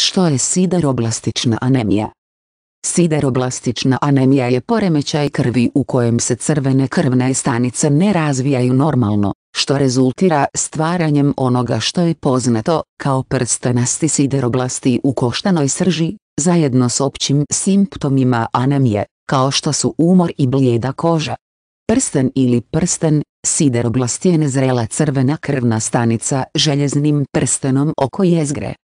Što je sideroblastična anemija? Sideroblastična anemija je poremećaj krvi u kojem se crvene krvne stanice ne razvijaju normalno, što rezultira stvaranjem onoga što je poznato kao prstenasti sideroblasti u koštanoj srži, zajedno s općim simptomima anemije, kao što su umor i blijeda koža. Prsten ili prsten, sideroblast je nezrela crvena krvna stanica željeznim prstenom oko jezgre,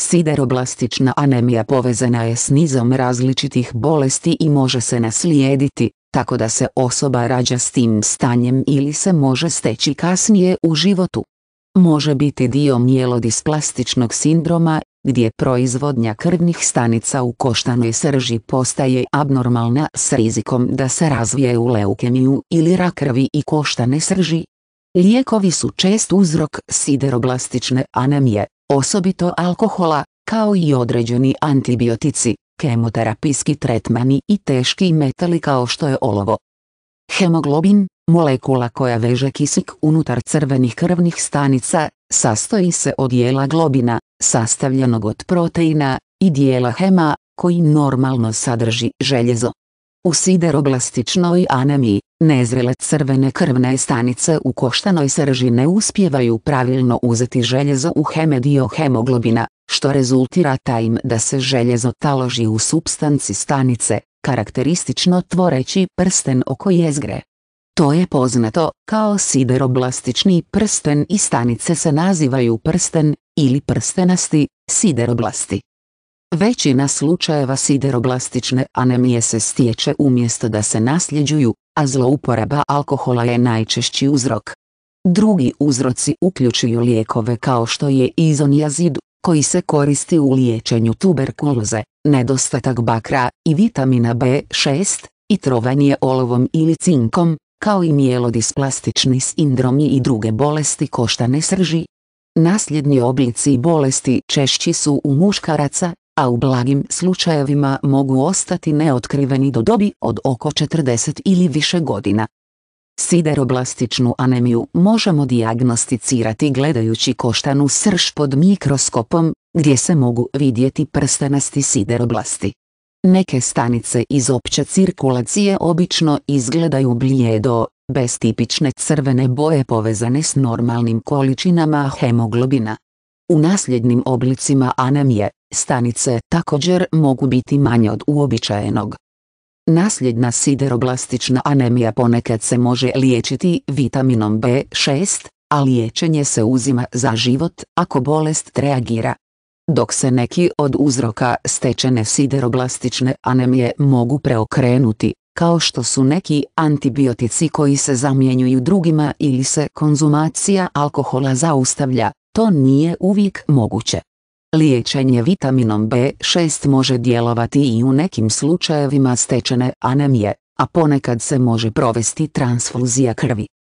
Sideroblastična anemija povezana je s nizom različitih bolesti i može se naslijediti, tako da se osoba rađa s tim stanjem ili se može steći kasnije u životu. Može biti dio mjelodisplastičnog sindroma, gdje proizvodnja krvnih stanica u koštanoj srži postaje abnormalna s rizikom da se razvije u leukemiju ili rak i koštane srži, Lijekovi su čest uzrok sideroblastične anemije, osobito alkohola, kao i određeni antibiotici, kemoterapijski tretmani i teški metali kao što je olovo. Hemoglobin, molekula koja veže kisik unutar crvenih krvnih stanica, sastoji se od dijela globina, sastavljenog od proteina, i dijela hema, koji normalno sadrži željezo. U sideroblastičnoj anemiji, nezrele crvene krvne stanice u koštanoj srži ne uspjevaju pravilno uzeti željezo u hemedio hemoglobina, što rezultira tajm da se željezo taloži u substanci stanice, karakteristično tvoreći prsten oko jezgre. To je poznato, kao sideroblastični prsten i stanice se nazivaju prsten, ili prstenasti, sideroblasti. Većina slučajeva sideroblastične anemije se stječe umjesto da se nasljeđuju, a zlouporaba alkohola je najčešći uzrok. Drugi uzroci uključuju lijekove kao što je izonijazid, koji se koristi u liječenju tuberkuloze, nedostatak bakra i vitamina B6, i trovanje olovom ili cinkom, kao i mijelodisplastični sindromi i druge bolesti koštane srži. Nasljedni oblici bolesti češći su u muškaraca, a u blagim slučajevima mogu ostati neotkriveni do dobi od oko 40 ili više godina. Sideroblastičnu anemiju možemo diagnosticirati gledajući koštanu srž pod mikroskopom, gdje se mogu vidjeti prstenasti sideroblasti. Neke stanice iz opće cirkulacije obično izgledaju blijedo, bez tipične crvene boje povezane s normalnim količinama hemoglobina. U nasljednim oblicima anemije Stanice također mogu biti manje od uobičajenog. Nasljedna sideroblastična anemija ponekad se može liječiti vitaminom B6, a liječenje se uzima za život ako bolest reagira. Dok se neki od uzroka stečene sideroblastične anemije mogu preokrenuti, kao što su neki antibiotici koji se zamjenjuju drugima ili se konzumacija alkohola zaustavlja, to nije uvijek moguće. Liječenje vitaminom B6 može djelovati i u nekim slučajevima stečene anemije, a ponekad se može provesti transfuzija krvi.